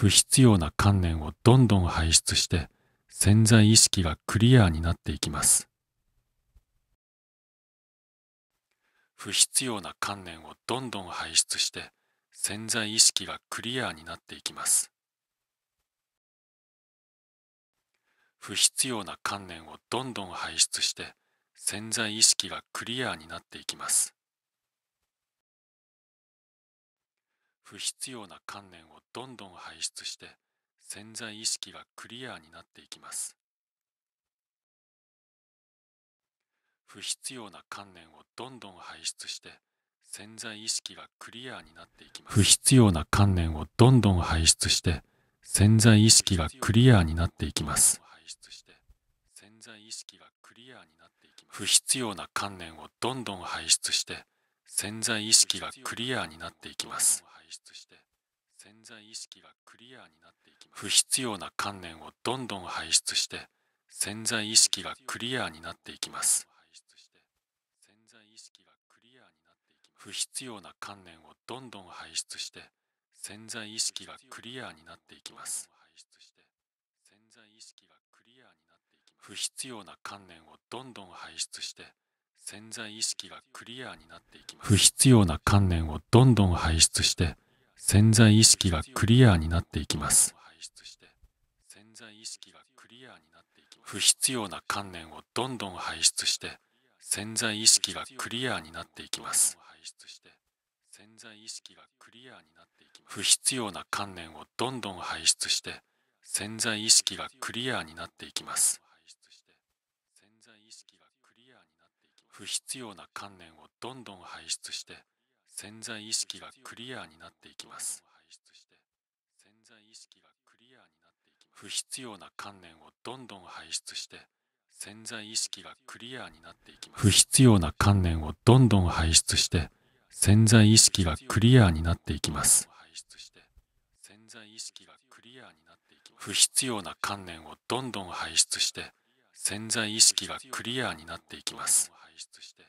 不必要な観念をどんどん排出して潜在意識がクリアになっていきます不必要な観念をどんどん排出して潜在意識がクリアになっていきます不必要な観念をどんどん排出して潜在意識がクリアになっていきます不必要な観念をどんどん排出して潜在意識がクリアになっていきます不必要な観念をどんどん排出して潜在意識がクリアになっていきます不必要な観念をどんどん排出して潜在意識がクリアになっていきます不必要な観念をどんどん排出して潜在意識がクリアになっていきます出して潜在意識がクリアになっていきます不必要な観念をどんどん排出して潜在意識がクリアになっていきます不必要な観念をどんどん排出して潜在意識がクリアになっていきます不必要な観念をどんどん排出して潜在意識がクリアになっていきます不必要な観念をどんどん排出して潜在意識がクリアになっていきます不必要な観念をどんどん排出して潜在意識がクリアになっていきます不必要な観念をどんどん排出して潜在意識がクリアになっていきます不必要な観念をどんどん排出して潜在意識がクリアになっていきます不必要な観念をどんどん排出して潜在意識がクリアになっていきます不必要な観念をどんどん排出して潜在意識がクリアになっていきます不必要な観念をどんどん排出して潜在意識がクリアになっていきます出して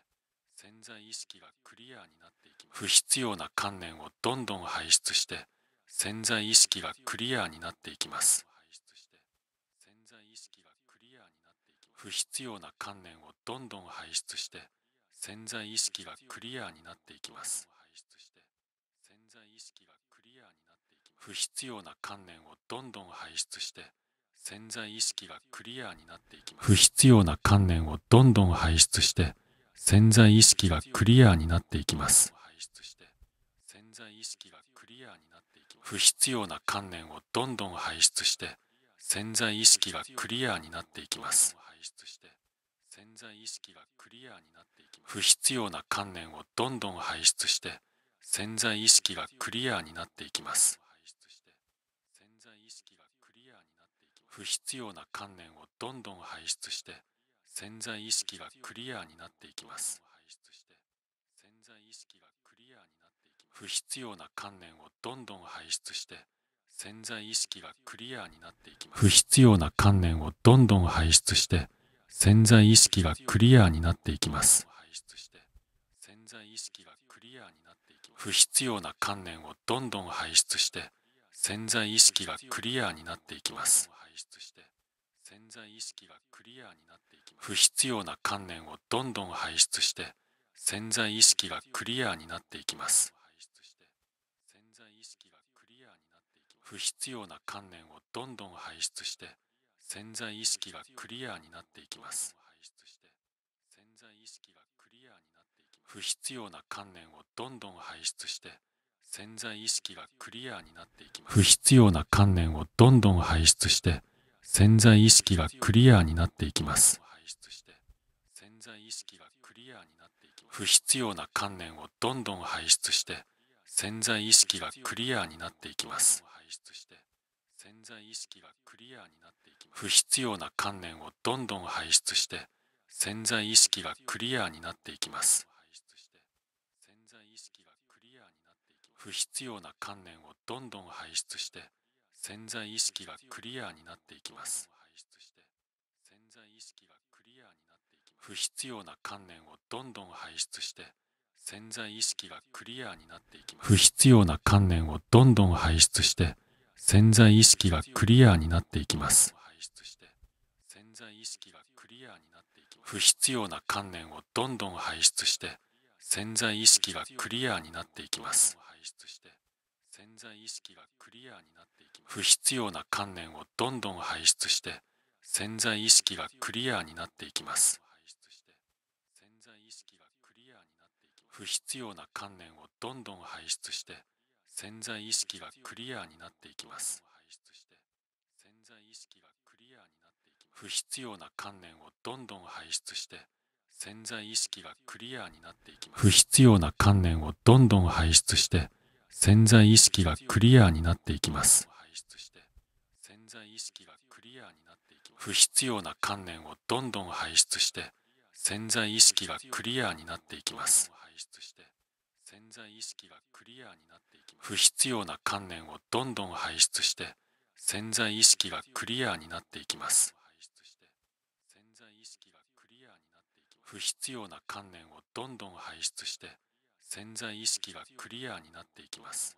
潜在意識がクリアになっていきます不必要な観念をどんどん排出して潜在意識がクリアになっていきます不必要な観念をどんどん排出して潜在意識がクリアになっていきます不必要な観念をどんどん排出して潜在意識がクリアになっていきます不必要な観念をどんどん排出して潜在意識がクリアになっていきます不必要な観念をどんどん排出して潜在意識がクリアになっていきます不必要な観念をどんどん排出して潜在意識がクリアになっていきます不必要な観念をどんどん排出して潜在意識がクリアになっていきます不必要な観念をどんどん排出して潜在意識がクリアになっていきます不必要な観念をどんどん排出して潜在意識がクリアになっていきます不必要な観念をどんどん排出して潜在意識がクリアになっていきます。出して潜在意識がクリアになっていきます不必要な観念をどんどん排出して潜在意識がクリアになっていきます不必要な観念をどんどん排出して潜在意識がクリアになっていきます不必要な観念をどんどん排出して潜在意識がクリアになっていきます不必要な観念をどんどん排出して潜在意識がクリアになっていきます不必要な観念をどんどん排出して潜在意識がクリアになっていきます不必要な観念をどんどん排出して潜在意識がクリアになっていきます不必要な観念をどんどん排出して潜在意識がクリアになっていきます不必要な観念をどんどん排出して潜在意識がクリアになっていきます不必要な観念をどんどん排出して潜在意識がクリアになっていきます不必要な観念をどんどん排出して潜在意識がクリアになっていきます。潜在意識がクリアになっていきます不必要な観念をどんどん排出して潜在意識がクリアになっていきます不必要な観念をどんどん排出して潜在意識がクリアになっていきます不必要な観念をどんどん排出して潜在意識がクリアになっていきます不必要な観念をどんどん排出して潜在意識がクリアになっていきます不必要な観念をどんどん排出して潜在意識がクリアになっていきます不必要な観念をどんどん排出して潜在意識がクリアになっていきます不必要な観念をどんどん排出して潜在意識がクリアになっていきます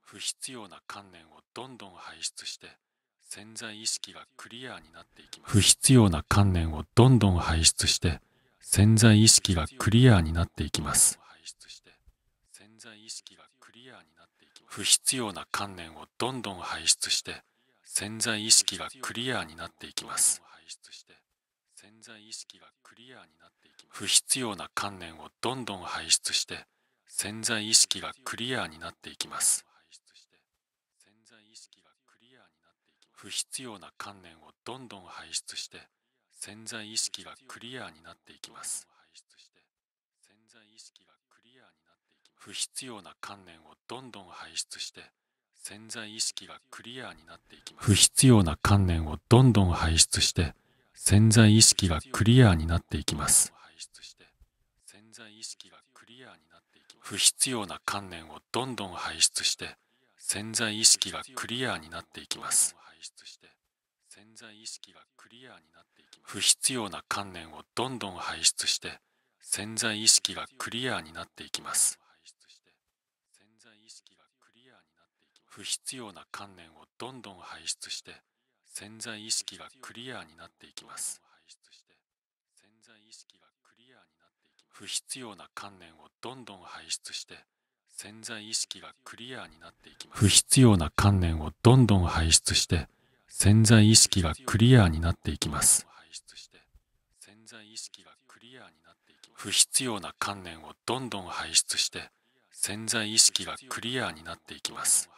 不必要な観念をどんどん排出して潜在意識がクリアになっていきます不必要な観念をどんどん排出して潜在意識がクリアになっていきます不必要な観念をどんどん排出して潜在意識がクリアになっていきます。潜在意識がクリアになっていきます不必要な観念をどんどん排出して潜在意識がクリアになっていきます不必要な観念をどんどん排出して潜在意識がクリアになっていきます不必要な観念をどんどん排出して潜在意識がクリアになっていきます不必要な観念をどんどん排出して潜在意識がクリアになっていきます不必要な観念をどんどん排出して潜在意識がクリアになっていきます不必要な観念をどんどん排出して潜在意識がクリアになっていきます不必要な観念をどんどん排出して潜在意識がクリアになっていきます不必要な観念をどんどん排出して潜在意識がクリアになっていきます不必要な観念をどんどん排出して潜在意識がクリアになっていきます不必要な観念をどんどん排出して潜在意識がクリアになっていきます。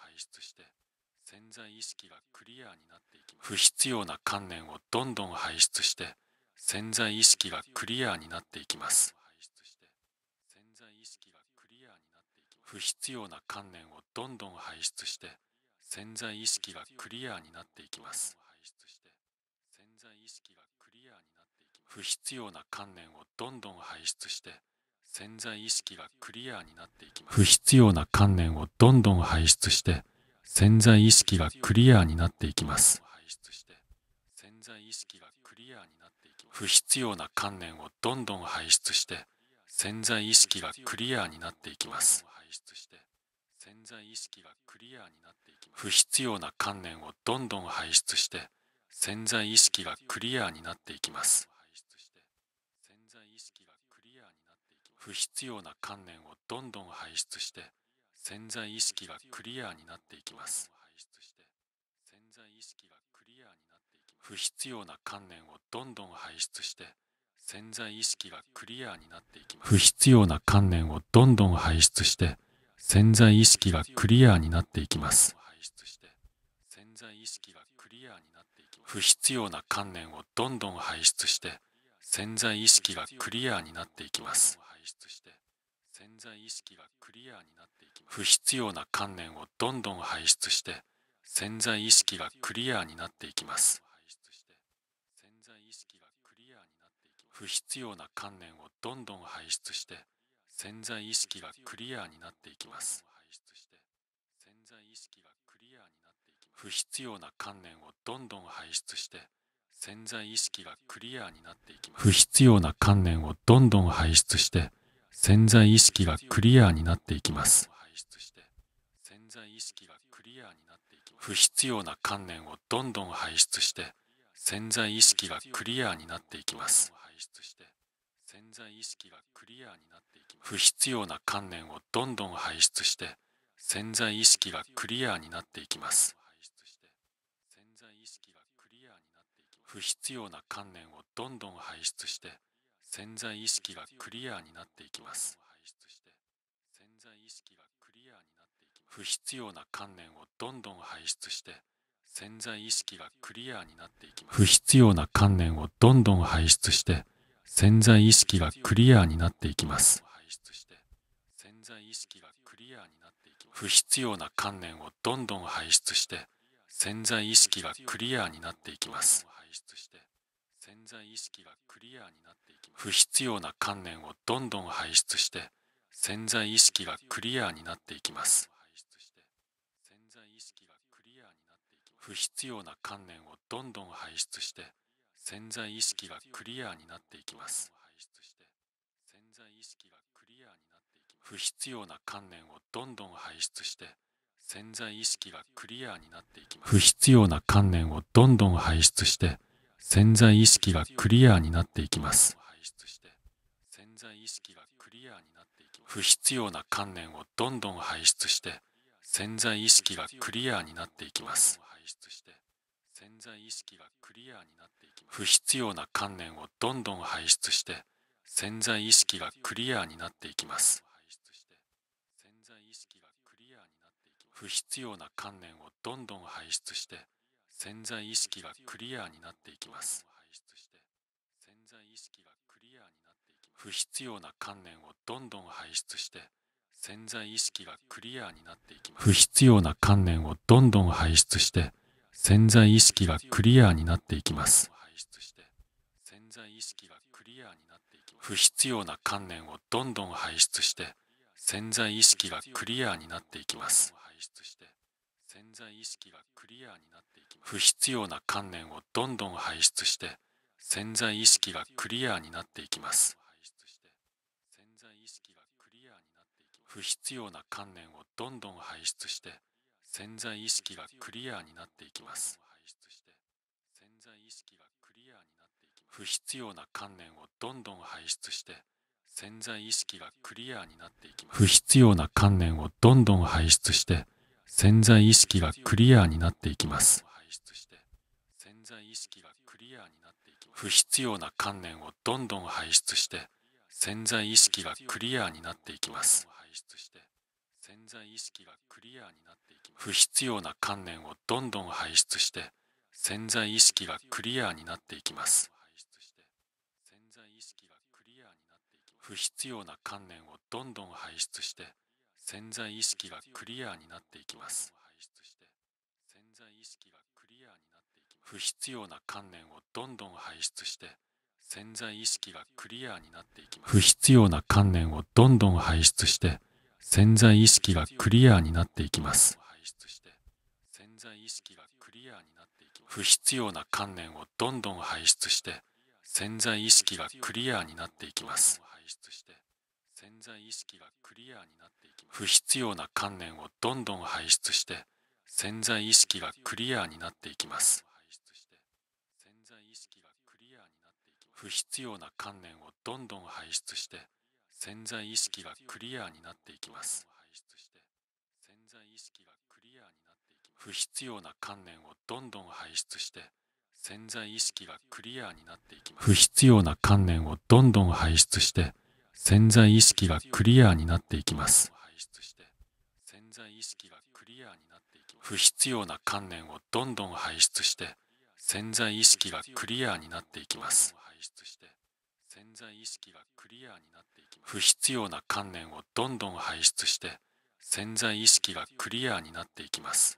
潜在意識がクリアになっていきます不必要な観念をどんどん排出して潜在意識がクリアになっていきます不必要な観念をどんどん排出して潜在意識がクリアになっていきます不必要な観念をどんどん排出して潜在意識がクリアになっていきます不必要な観念をどんどん排出して潜在意識がクリアになっていきます不必要な観念をどんどん排出して潜在意識がクリアになっていきます不必要な観念をどんどん排出して潜在意識がクリアになっていきます不必要な観念をどんどん排出して潜在意識がクリアになっていきます不必要な観念をどんどん排出して潜在意識がクリアになっていきます不必要な観念をどんどん排出して潜在意識がクリアになっていきます不必要な観念をどんどん排出して潜在意識がクリアになっていきます潜在意識がクリアになっていきます不必要な観念をどんどん排出して潜在意識がクリアになっていきます不必要な観念をどんどん排出して潜在意識がクリアになっていきます不必要な観念をどんどん排出して潜在意識がクリアになっていきます不必要な観念をどんどん排出して潜在意識がクリアになっていきます不必要な観念をどんどん排出して潜在意識がクリアになっていきます不必要な観念をどんどん排出して潜在意識がクリアになっていきます不必要な観念をどんどん排出して潜在意識がクリアになっていきます不必要な観念をどんどん排出して潜在意識がクリアになっていきます不必要な観念をどんどん排出して潜在意識がクリアになっていきます不必要な観念をどんどん排出して潜在意識がクリアになっていきます。潜在意識がクリアになっていきます不必要な観念をどんどん排出して潜在意識がクリアになっていきます不必要な観念をどんどん排出して潜在意識がクリアになっていきます不必要な観念をどんどん排出して潜在意識がクリアになっていきます不必要な観念をどんどん排出して潜在意識がクリアになっていきます不必要な観念をどんどん排出して潜在意識がクリアになっていきます不必要な観念をどんどん排出して潜在意識がクリアになっていきます不必要な観念をどんどん排出して潜在意識がクリアになっていきます不必要な観念をどんどん排出して潜在意識がクリアになっていきます不必要な観念をどんどん排出して潜在意識がクリアになっていきます不必要な観念をどんどん排出して潜在意識がクリアになっていきます。潜在意識がクリアになっていきます不必要な観念をどんどん排出して潜在意識がクリアになっていきます不必要な観念をどんどん排出して潜在意識がクリアになっていきます不必要な観念をどんどん排出して潜在意識がクリアになっていきます不必要な観念をどんどん排出して潜在意識がクリアになっていきます不必要な観念をどんどん排出して潜在意識がクリアになっていきます不必要な観念をどんどん排出して潜在意識がクリアになっていきます不必要な観念をどんどん排出して潜在意識がクリアになっていきます不必要な観念をどんどん排出して潜在意識がクリアになっていきます不必要な観念をどんどん排出して潜在意識がクリアになっていきます不必要な観念をどんどん排出して潜在意識がクリアになっていきます。潜在意識がクリアになっていきます不必要な観念をどんどん排出して潜在意識がクリアになっていきます不必要な観念をどんどん排出して潜在意識がクリアになっていきます不必要な観念をどんどん排出して潜在意識がクリアになっていきます不必要な観念をどんどん排出して潜在意識がクリアになっていきます不必要な観念をどんどん排出して潜在意識がクリアになっていきます不必要な観念をどんどん排出して潜在意識がクリアになっていきます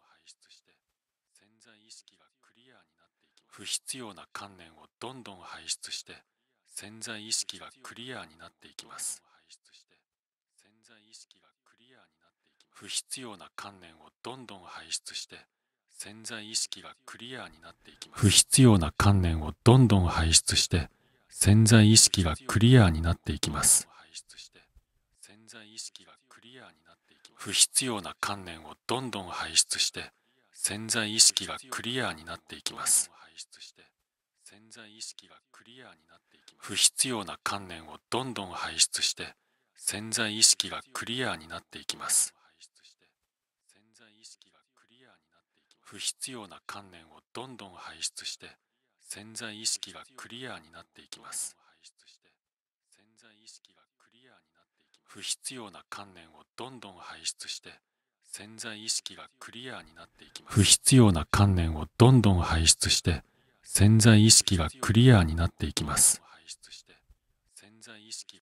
不必要な観念をどんどん排出して潜在意識がクリアになっていきます不必要な観念をどんどん排出して潜在意識がクリアになっていきます不必要な観念をどんどん排出して潜在意識がクリアになっていきます不必要な観念をどんどん排出して潜在意識がクリアになっていきます潜在意識がクリアになって不必要な観念をどんどん排出して潜在意識がクリアになっていきます不必要な観念をどんどん排出して潜在意識がクリアになっていきます不必要な観念をどんどん排出して潜在意識がクリアになっていきます不必要な観念をどんどん排出して潜在意識がクリアになっていきます排出して潜在意識